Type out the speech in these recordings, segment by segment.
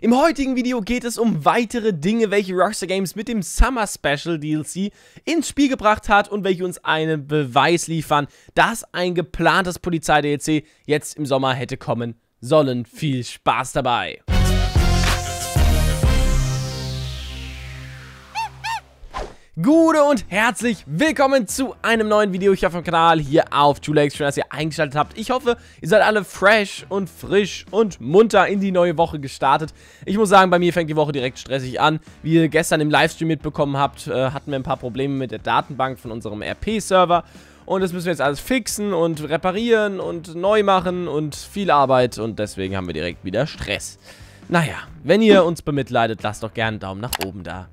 Im heutigen Video geht es um weitere Dinge, welche Rockstar Games mit dem Summer Special DLC ins Spiel gebracht hat und welche uns einen Beweis liefern, dass ein geplantes Polizei-DLC jetzt im Sommer hätte kommen sollen. Viel Spaß dabei! Gute und herzlich willkommen zu einem neuen Video hier auf dem Kanal, hier auf Tulex. Schön, dass ihr eingeschaltet habt. Ich hoffe, ihr seid alle fresh und frisch und munter in die neue Woche gestartet. Ich muss sagen, bei mir fängt die Woche direkt stressig an. Wie ihr gestern im Livestream mitbekommen habt, äh, hatten wir ein paar Probleme mit der Datenbank von unserem RP-Server. Und das müssen wir jetzt alles fixen und reparieren und neu machen und viel Arbeit. Und deswegen haben wir direkt wieder Stress. Naja, wenn ihr uns bemitleidet, lasst doch gerne einen Daumen nach oben da.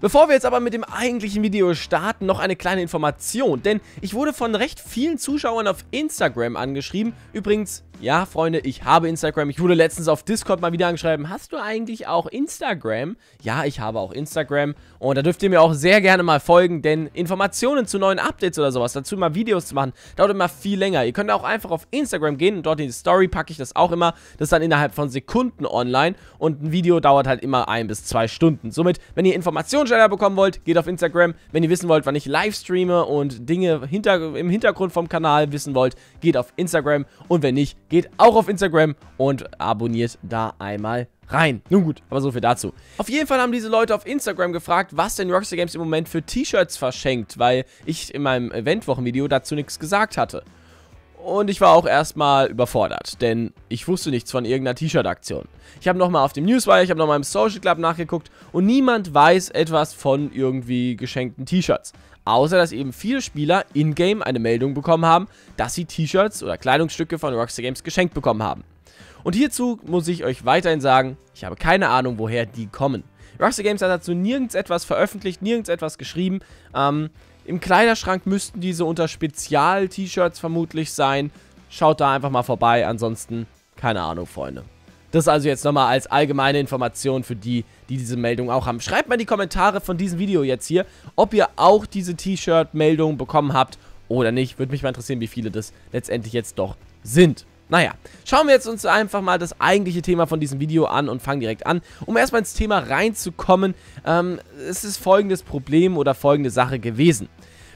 Bevor wir jetzt aber mit dem eigentlichen Video starten, noch eine kleine Information, denn ich wurde von recht vielen Zuschauern auf Instagram angeschrieben. Übrigens, ja Freunde, ich habe Instagram. Ich wurde letztens auf Discord mal wieder angeschrieben, hast du eigentlich auch Instagram? Ja, ich habe auch Instagram und da dürft ihr mir auch sehr gerne mal folgen, denn Informationen zu neuen Updates oder sowas, dazu mal Videos zu machen, dauert immer viel länger. Ihr könnt auch einfach auf Instagram gehen und dort in die Story packe ich das auch immer. Das ist dann innerhalb von Sekunden online und ein Video dauert halt immer ein bis zwei Stunden. Somit, wenn ihr Informationen Wunscheier bekommen wollt, geht auf Instagram. Wenn ihr wissen wollt, wann ich live streame und Dinge hinter, im Hintergrund vom Kanal wissen wollt, geht auf Instagram. Und wenn nicht, geht auch auf Instagram und abonniert da einmal rein. Nun gut, aber so viel dazu. Auf jeden Fall haben diese Leute auf Instagram gefragt, was denn Rockstar Games im Moment für T-Shirts verschenkt, weil ich in meinem Eventwochenvideo dazu nichts gesagt hatte. Und ich war auch erstmal überfordert, denn ich wusste nichts von irgendeiner T-Shirt-Aktion. Ich habe nochmal auf dem Newswire, ich habe nochmal im Social Club nachgeguckt und niemand weiß etwas von irgendwie geschenkten T-Shirts. Außer, dass eben viele Spieler in-game eine Meldung bekommen haben, dass sie T-Shirts oder Kleidungsstücke von Rockstar Games geschenkt bekommen haben. Und hierzu muss ich euch weiterhin sagen, ich habe keine Ahnung, woher die kommen. Rockstar Games hat dazu nirgends etwas veröffentlicht, nirgends etwas geschrieben. Ähm, im Kleiderschrank müssten diese unter Spezial-T-Shirts vermutlich sein. Schaut da einfach mal vorbei, ansonsten keine Ahnung, Freunde. Das also jetzt nochmal als allgemeine Information für die, die diese Meldung auch haben. Schreibt mal in die Kommentare von diesem Video jetzt hier, ob ihr auch diese T-Shirt-Meldung bekommen habt oder nicht. Würde mich mal interessieren, wie viele das letztendlich jetzt doch sind. Naja, schauen wir jetzt uns einfach mal das eigentliche Thema von diesem Video an und fangen direkt an. Um erstmal ins Thema reinzukommen, ähm, es ist folgendes Problem oder folgende Sache gewesen.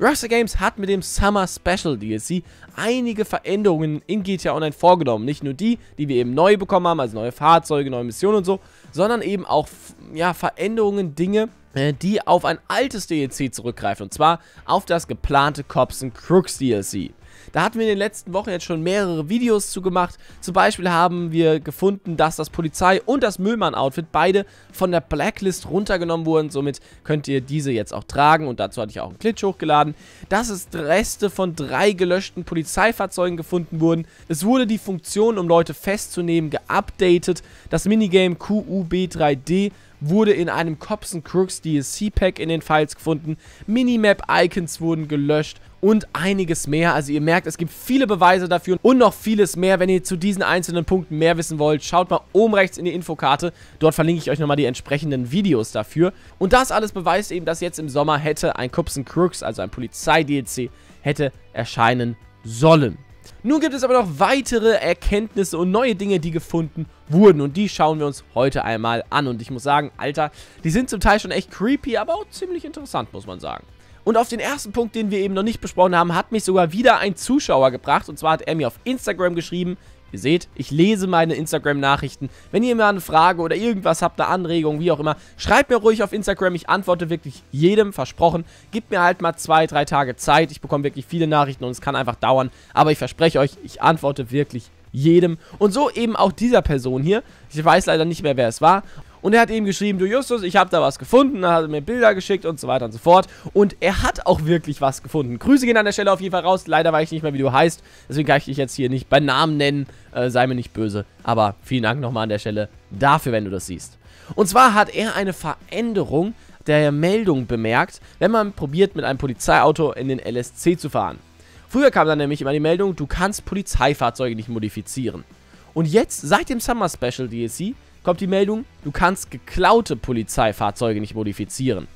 Rockstar Games hat mit dem Summer Special DLC einige Veränderungen in GTA Online vorgenommen. Nicht nur die, die wir eben neu bekommen haben, also neue Fahrzeuge, neue Missionen und so, sondern eben auch ja, Veränderungen, Dinge, äh, die auf ein altes DLC zurückgreifen. Und zwar auf das geplante Cops and Crooks DLC. Da hatten wir in den letzten Wochen jetzt schon mehrere Videos zu gemacht. Zum Beispiel haben wir gefunden, dass das Polizei- und das Müllmann-Outfit beide von der Blacklist runtergenommen wurden. Somit könnt ihr diese jetzt auch tragen und dazu hatte ich auch einen Klitsch hochgeladen. Dass es Reste von drei gelöschten Polizeifahrzeugen gefunden wurden. Es wurde die Funktion, um Leute festzunehmen, geupdatet. Das Minigame QUB3D wurde in einem Cops Crooks DLC Pack in den Files gefunden, Minimap-Icons wurden gelöscht und einiges mehr. Also ihr merkt, es gibt viele Beweise dafür und noch vieles mehr. Wenn ihr zu diesen einzelnen Punkten mehr wissen wollt, schaut mal oben rechts in die Infokarte. Dort verlinke ich euch nochmal die entsprechenden Videos dafür. Und das alles beweist eben, dass jetzt im Sommer hätte ein Cops Crooks, also ein Polizei-DLC, hätte erscheinen sollen. Nun gibt es aber noch weitere Erkenntnisse und neue Dinge, die gefunden wurden. Und die schauen wir uns heute einmal an. Und ich muss sagen, Alter, die sind zum Teil schon echt creepy, aber auch ziemlich interessant, muss man sagen. Und auf den ersten Punkt, den wir eben noch nicht besprochen haben, hat mich sogar wieder ein Zuschauer gebracht. Und zwar hat er mir auf Instagram geschrieben, Ihr seht, ich lese meine Instagram-Nachrichten. Wenn ihr mir eine Frage oder irgendwas habt, eine Anregung, wie auch immer, schreibt mir ruhig auf Instagram. Ich antworte wirklich jedem, versprochen. Gebt mir halt mal zwei, drei Tage Zeit. Ich bekomme wirklich viele Nachrichten und es kann einfach dauern. Aber ich verspreche euch, ich antworte wirklich jedem. Und so eben auch dieser Person hier. Ich weiß leider nicht mehr, wer es war. Und er hat ihm geschrieben, du Justus, ich habe da was gefunden. Er hat mir Bilder geschickt und so weiter und so fort. Und er hat auch wirklich was gefunden. Grüße gehen an der Stelle auf jeden Fall raus. Leider weiß ich nicht mehr, wie du heißt. Deswegen kann ich dich jetzt hier nicht bei Namen nennen. Äh, sei mir nicht böse. Aber vielen Dank nochmal an der Stelle dafür, wenn du das siehst. Und zwar hat er eine Veränderung der Meldung bemerkt, wenn man probiert, mit einem Polizeiauto in den LSC zu fahren. Früher kam dann nämlich immer die Meldung, du kannst Polizeifahrzeuge nicht modifizieren. Und jetzt, seit dem Summer Special DLC, kommt die Meldung, du kannst geklaute Polizeifahrzeuge nicht modifizieren.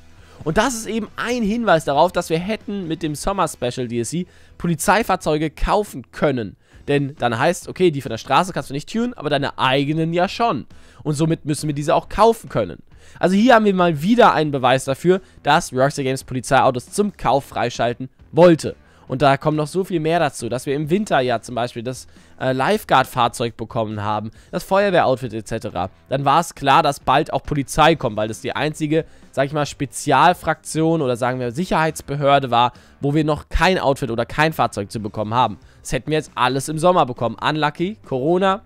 Und das ist eben ein Hinweis darauf, dass wir hätten mit dem Sommer Special DSC Polizeifahrzeuge kaufen können. Denn dann heißt, okay, die von der Straße kannst du nicht tunen, aber deine eigenen ja schon. Und somit müssen wir diese auch kaufen können. Also hier haben wir mal wieder einen Beweis dafür, dass Rockstar Games Polizeiautos zum Kauf freischalten wollte. Und da kommen noch so viel mehr dazu, dass wir im Winter ja zum Beispiel das äh, Lifeguard-Fahrzeug bekommen haben, das Feuerwehroutfit etc. Dann war es klar, dass bald auch Polizei kommt, weil das die einzige, sag ich mal, Spezialfraktion oder sagen wir Sicherheitsbehörde war, wo wir noch kein Outfit oder kein Fahrzeug zu bekommen haben. Das hätten wir jetzt alles im Sommer bekommen. Unlucky, Corona,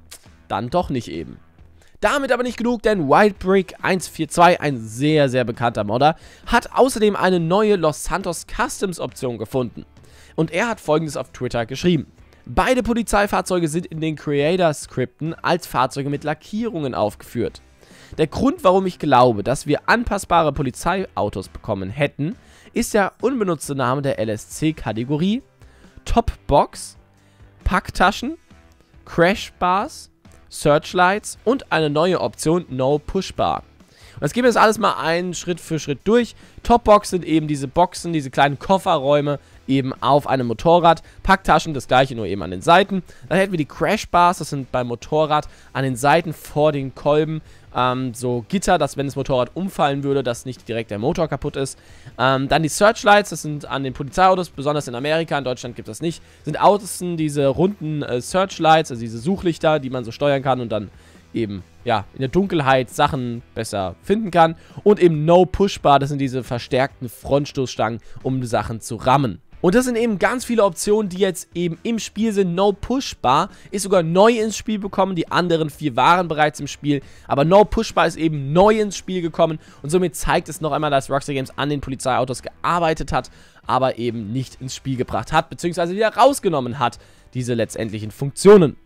dann doch nicht eben. Damit aber nicht genug, denn Wildbrick 142, ein sehr, sehr bekannter Modder, hat außerdem eine neue Los Santos Customs Option gefunden. Und er hat folgendes auf Twitter geschrieben. Beide Polizeifahrzeuge sind in den Creator-Skripten als Fahrzeuge mit Lackierungen aufgeführt. Der Grund, warum ich glaube, dass wir anpassbare Polizeiautos bekommen hätten, ist der unbenutzte Name der LSC-Kategorie, Topbox, Packtaschen, Crashbars, Searchlights und eine neue Option No Pushbar. Und jetzt gehen wir das alles mal einen Schritt für Schritt durch. Topbox sind eben diese Boxen, diese kleinen Kofferräume eben auf einem Motorrad. Packtaschen, das gleiche, nur eben an den Seiten. Dann hätten wir die Crashbars, das sind beim Motorrad an den Seiten vor den Kolben ähm, so Gitter, dass wenn das Motorrad umfallen würde, dass nicht direkt der Motor kaputt ist. Ähm, dann die Searchlights, das sind an den Polizeiautos, besonders in Amerika, in Deutschland gibt das nicht. Sind außen diese runden äh, Searchlights, also diese Suchlichter, die man so steuern kann und dann eben ja, in der Dunkelheit Sachen besser finden kann. Und eben No Push Bar, das sind diese verstärkten Frontstoßstangen, um Sachen zu rammen. Und das sind eben ganz viele Optionen, die jetzt eben im Spiel sind. No Push Bar ist sogar neu ins Spiel gekommen. Die anderen vier waren bereits im Spiel. Aber No Push Bar ist eben neu ins Spiel gekommen. Und somit zeigt es noch einmal, dass Rockstar Games an den Polizeiautos gearbeitet hat, aber eben nicht ins Spiel gebracht hat, beziehungsweise wieder rausgenommen hat, diese letztendlichen Funktionen.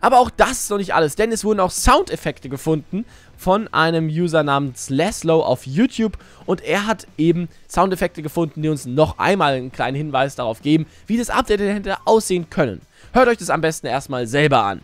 Aber auch das ist noch nicht alles, denn es wurden auch Soundeffekte gefunden von einem User namens Laszlo auf YouTube und er hat eben Soundeffekte gefunden, die uns noch einmal einen kleinen Hinweis darauf geben, wie das Update dahinter aussehen können. Hört euch das am besten erstmal selber an.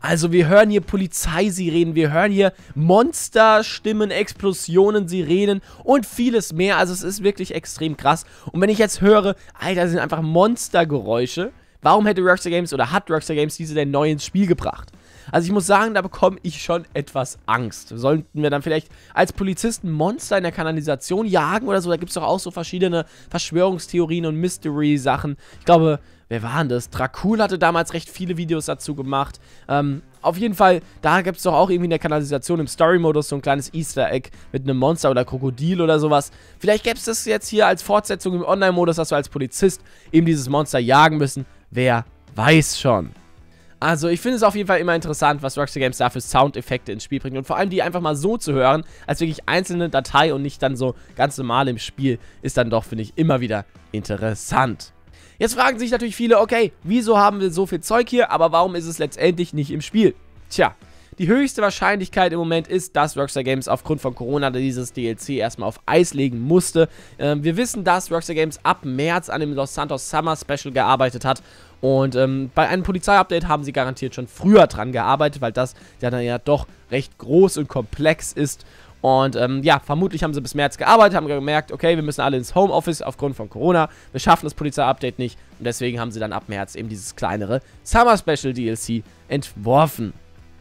Also wir hören hier Polizeisirenen, wir hören hier Monsterstimmen, Explosionen, Sirenen und vieles mehr. Also es ist wirklich extrem krass. Und wenn ich jetzt höre, Alter, das sind einfach Monstergeräusche. Warum hätte Rockstar Games oder hat Rockstar Games diese denn neu ins Spiel gebracht? Also ich muss sagen, da bekomme ich schon etwas Angst. Sollten wir dann vielleicht als Polizisten Monster in der Kanalisation jagen oder so? Da gibt es doch auch so verschiedene Verschwörungstheorien und Mystery-Sachen. Ich glaube, wer war das? Dracul hatte damals recht viele Videos dazu gemacht. Ähm, auf jeden Fall, da gibt es doch auch irgendwie in der Kanalisation im Story-Modus so ein kleines Easter Egg mit einem Monster oder Krokodil oder sowas. Vielleicht gäbe es das jetzt hier als Fortsetzung im Online-Modus, dass wir als Polizist eben dieses Monster jagen müssen. Wer weiß schon. Also ich finde es auf jeden Fall immer interessant, was Rockstar Games da für Soundeffekte ins Spiel bringt. Und vor allem die einfach mal so zu hören, als wirklich einzelne Datei und nicht dann so ganz normal im Spiel, ist dann doch, finde ich, immer wieder interessant. Jetzt fragen sich natürlich viele, okay, wieso haben wir so viel Zeug hier, aber warum ist es letztendlich nicht im Spiel? Tja, die höchste Wahrscheinlichkeit im Moment ist, dass Rockstar Games aufgrund von Corona dieses DLC erstmal auf Eis legen musste. Ähm, wir wissen, dass Rockstar Games ab März an dem Los Santos Summer Special gearbeitet hat und ähm, bei einem Polizeiupdate haben sie garantiert schon früher dran gearbeitet, weil das ja dann ja doch recht groß und komplex ist. Und ähm, ja, vermutlich haben sie bis März gearbeitet, haben gemerkt, okay, wir müssen alle ins Homeoffice aufgrund von Corona. Wir schaffen das Polizei-Update nicht. Und deswegen haben sie dann ab März eben dieses kleinere Summer Special DLC entworfen.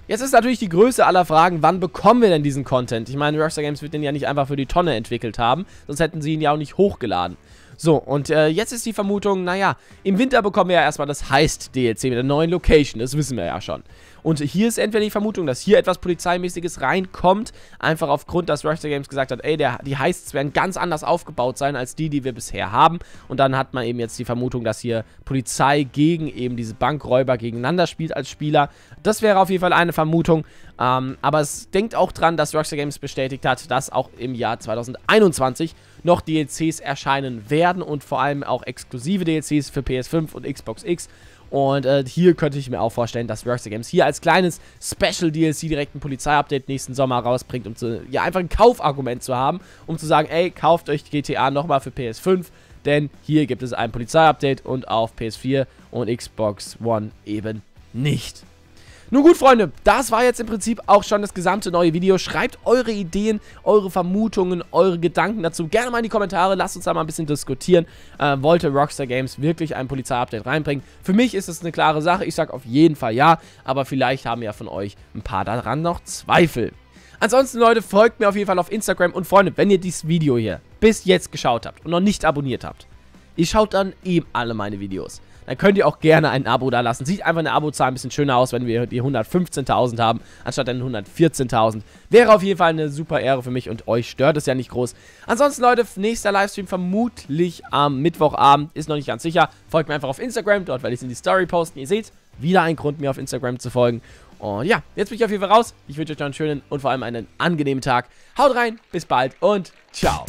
Jetzt ist natürlich die Größe aller Fragen, wann bekommen wir denn diesen Content? Ich meine, Rockstar Games wird den ja nicht einfach für die Tonne entwickelt haben, sonst hätten sie ihn ja auch nicht hochgeladen. So, und äh, jetzt ist die Vermutung, naja, im Winter bekommen wir ja erstmal das heißt dlc mit der neuen Location, das wissen wir ja schon. Und hier ist entweder die Vermutung, dass hier etwas Polizeimäßiges reinkommt, einfach aufgrund, dass Rockstar Games gesagt hat, ey, der, die Heists werden ganz anders aufgebaut sein als die, die wir bisher haben. Und dann hat man eben jetzt die Vermutung, dass hier Polizei gegen eben diese Bankräuber gegeneinander spielt als Spieler. Das wäre auf jeden Fall eine Vermutung. Ähm, aber es denkt auch dran, dass Rockstar Games bestätigt hat, dass auch im Jahr 2021 noch DLCs erscheinen werden und vor allem auch exklusive DLCs für PS5 und Xbox X. Und äh, hier könnte ich mir auch vorstellen, dass Rockstar Games hier als kleines Special DLC direkt ein Polizei-Update nächsten Sommer rausbringt, um zu, ja, einfach ein Kaufargument zu haben, um zu sagen, ey, kauft euch GTA nochmal für PS5, denn hier gibt es ein Polizei-Update und auf PS4 und Xbox One eben nicht. Nun gut, Freunde, das war jetzt im Prinzip auch schon das gesamte neue Video. Schreibt eure Ideen, eure Vermutungen, eure Gedanken dazu gerne mal in die Kommentare. Lasst uns da mal ein bisschen diskutieren. Äh, wollte Rockstar Games wirklich ein Polizei-Update reinbringen? Für mich ist das eine klare Sache. Ich sage auf jeden Fall ja, aber vielleicht haben ja von euch ein paar daran noch Zweifel. Ansonsten, Leute, folgt mir auf jeden Fall auf Instagram. Und Freunde, wenn ihr dieses Video hier bis jetzt geschaut habt und noch nicht abonniert habt, ihr schaut dann eben alle meine Videos dann könnt ihr auch gerne ein Abo da lassen. Sieht einfach eine Abozahl ein bisschen schöner aus, wenn wir die 115.000 haben, anstatt dann 114.000. Wäre auf jeden Fall eine super Ehre für mich und euch stört es ja nicht groß. Ansonsten, Leute, nächster Livestream vermutlich am Mittwochabend, ist noch nicht ganz sicher. Folgt mir einfach auf Instagram, dort werde ich es in die Story posten. Ihr seht, wieder ein Grund, mir auf Instagram zu folgen. Und ja, jetzt bin ich auf jeden Fall raus. Ich wünsche euch noch einen schönen und vor allem einen angenehmen Tag. Haut rein, bis bald und ciao.